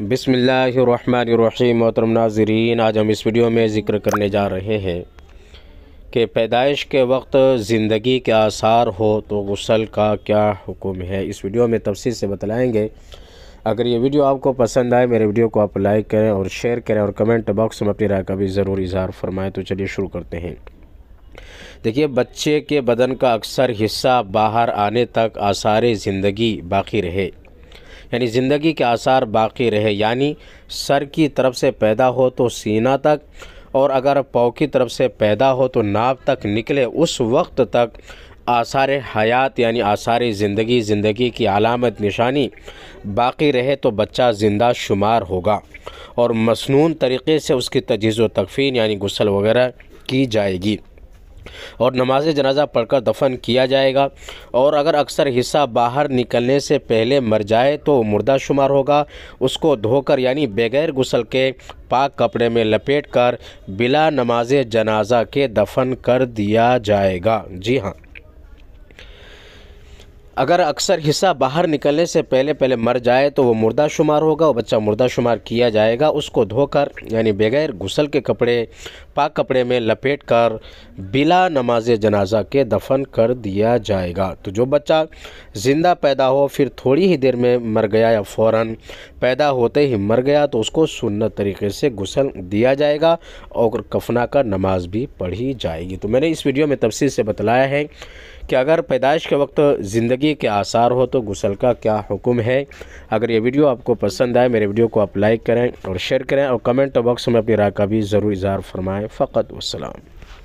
बिसमीम मोहतरम नाजरीन आज हम इस वीडियो में ज़िक्र करने जा रहे हैं कि पैदाइश के वक्त ज़िंदगी के आसार हो तो गसल का क्या हुक्म है इस वीडियो में तफसील से बतलाएँगे अगर ये वीडियो आपको पसंद आए मेरे वीडियो को आप लाइक करें और शेयर करें और कमेंट बॉक्स में अपनी राय का भी ज़रूर इजहार फरमाएँ तो चलिए शुरू करते हैं देखिए बच्चे के बदन का अक्सर हिस्सा बाहर आने तक आसार ज़िंदगी बाकी रहे यानी ज़िंदगी के आसार बाकी रहे यानी सर की तरफ से पैदा हो तो सीना तक और अगर पाँव की तरफ से पैदा हो तो नाव तक निकले उस वक्त तक आसार हयात यानी आसार ज़िंदगी ज़िंदगी की अलामत निशानी बाकी रहे तो बच्चा ज़िंदा शुमार होगा और मसनून तरीके से उसकी तजीज़ व तकफ़ीन यानी गसल वगैरह की जाएगी और नमाज जनाजा पढ़कर दफन किया जाएगा और अगर अक्सर हिस्सा बाहर निकलने से पहले मर जाए तो मुर्दा शुमार होगा उसको धोकर यानी बगैर गुसल के पाक कपड़े में लपेट कर बिला नमाज जनाजा के दफन कर दिया जाएगा जी हाँ अगर अक्सर हिस्सा बाहर निकलने से पहले पहले मर जाए तो वो मुर्दा शुमार होगा और बच्चा मुर्दा शुमार किया जाएगा उसको धोकर यानी बगैर गुसल के कपड़े पाक कपड़े में लपेट कर बिला नमाज जनाजा के दफन कर दिया जाएगा तो जो बच्चा ज़िंदा पैदा हो फिर थोड़ी ही देर में मर गया या फ़ौर पैदा होते ही मर गया तो उसको सुनत तरीके से गुसल दिया जाएगा और कफना का नमाज भी पढ़ी जाएगी तो मैंने इस वीडियो में तफसील से बतलाया है कि अगर पैदाइश के वक्त ज़िंदगी के आसार हो तो गुसल का क्या हुक्म है अगर ये वीडियो आपको पसंद आए मेरे वीडियो को आप लाइक करें और शेयर करें और कमेंट बॉक्स में अपनी राय का भी ज़रूर इजहार फरमाएँ फ़कत वसलम